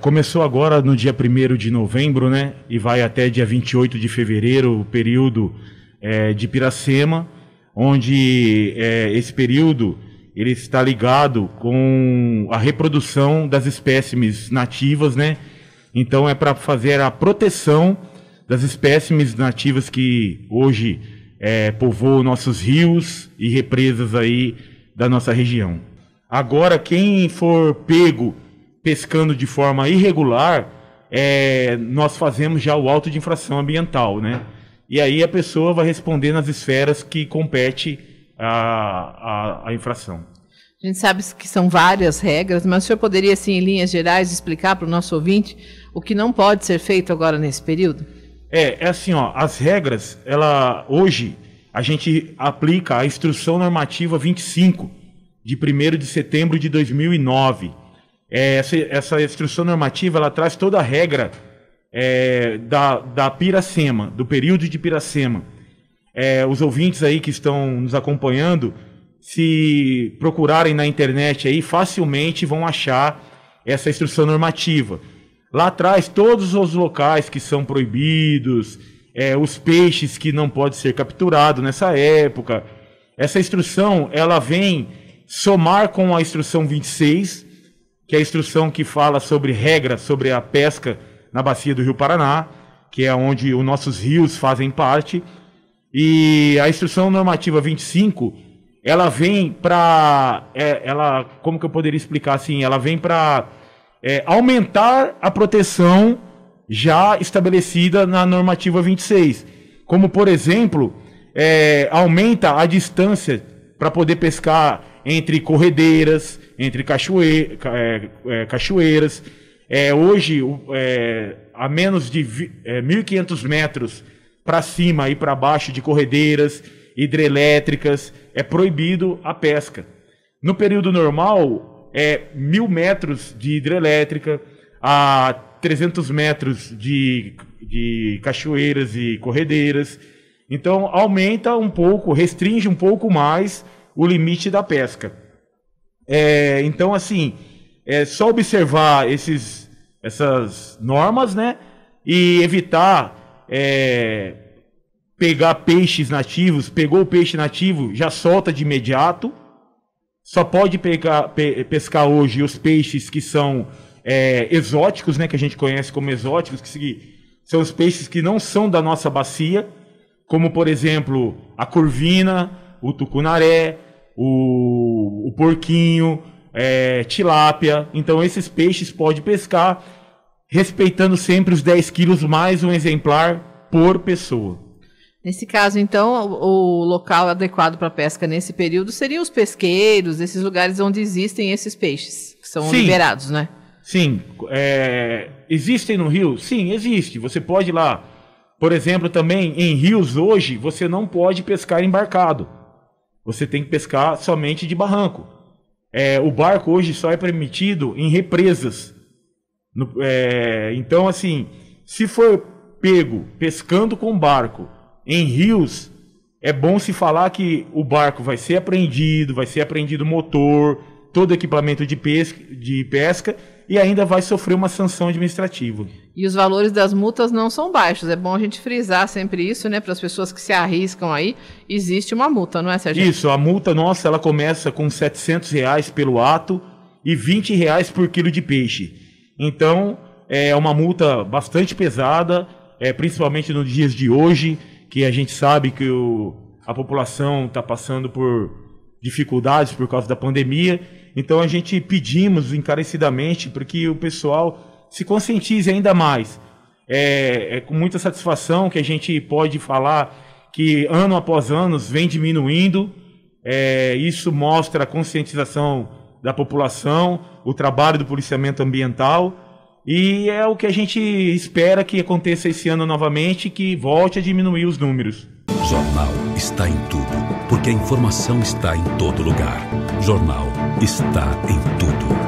Começou agora no dia 1 de novembro, né? E vai até dia 28 de fevereiro, o período é, de Piracema, onde é, esse período ele está ligado com a reprodução das espécimes nativas, né? Então é para fazer a proteção das espécimes nativas que hoje é, povoam nossos rios e represas aí da nossa região. Agora quem for pego pescando de forma irregular, é, nós fazemos já o auto de infração ambiental, né? E aí a pessoa vai responder nas esferas que compete a, a, a infração. A gente sabe que são várias regras, mas o senhor poderia, assim, em linhas gerais, explicar para o nosso ouvinte o que não pode ser feito agora nesse período? É, é assim, ó, as regras, ela hoje a gente aplica a instrução normativa 25 de 1 de setembro de 2009 é, essa, essa instrução normativa ela traz toda a regra é, da, da Piracema, do período de Piracema. É, os ouvintes aí que estão nos acompanhando, se procurarem na internet aí, facilmente vão achar essa instrução normativa. Lá atrás, todos os locais que são proibidos, é, os peixes que não podem ser capturados nessa época. Essa instrução ela vem somar com a instrução 26, que é a instrução que fala sobre regras sobre a pesca na bacia do Rio Paraná, que é onde os nossos rios fazem parte. E a instrução normativa 25, ela vem para, é, ela, como que eu poderia explicar assim? Ela vem para é, aumentar a proteção já estabelecida na normativa 26, como por exemplo, é, aumenta a distância para poder pescar entre corredeiras, entre é, é, cachoeiras. É, hoje, é, a menos de vi, 1.500 é, metros para cima e para baixo de corredeiras, hidrelétricas, é proibido a pesca. No período normal, é mil metros de hidrelétrica a 300 metros de, de cachoeiras e corredeiras. Então, aumenta um pouco, restringe um pouco mais o limite da pesca. É, então, assim, é só observar esses, essas normas, né? E evitar é, pegar peixes nativos. Pegou o peixe nativo, já solta de imediato. Só pode pegar, pe, pescar hoje os peixes que são é, exóticos, né? Que a gente conhece como exóticos, que são os peixes que não são da nossa bacia, como por exemplo a curvina, o tucunaré, o, o porquinho, é, tilápia. Então esses peixes pode pescar, respeitando sempre os 10 quilos mais um exemplar por pessoa. Nesse caso, então, o local adequado para pesca nesse período seriam os pesqueiros, esses lugares onde existem esses peixes, que são Sim. liberados, né? Sim. É... Existem no rio? Sim, existe. Você pode ir lá. Por exemplo, também em rios hoje, você não pode pescar embarcado. Você tem que pescar somente de barranco. É, o barco hoje só é permitido em represas. No, é, então, assim, se for pego pescando com barco em rios, é bom se falar que o barco vai ser apreendido, vai ser apreendido motor, todo equipamento de pesca, de pesca e ainda vai sofrer uma sanção administrativa. E os valores das multas não são baixos. É bom a gente frisar sempre isso, né? Para as pessoas que se arriscam aí, existe uma multa, não é, Sérgio? Isso, a multa nossa ela começa com 700 reais pelo ato e R$ reais por quilo de peixe. Então, é uma multa bastante pesada, é, principalmente nos dias de hoje, que a gente sabe que o, a população está passando por dificuldades por causa da pandemia. Então, a gente pedimos encarecidamente para que o pessoal se conscientize ainda mais. É, é, com muita satisfação que a gente pode falar que ano após ano vem diminuindo. É, isso mostra a conscientização da população, o trabalho do policiamento ambiental. E é o que a gente espera que aconteça esse ano novamente, que volte a diminuir os números. jornal está em tudo, porque a informação está em todo lugar. jornal está em tudo.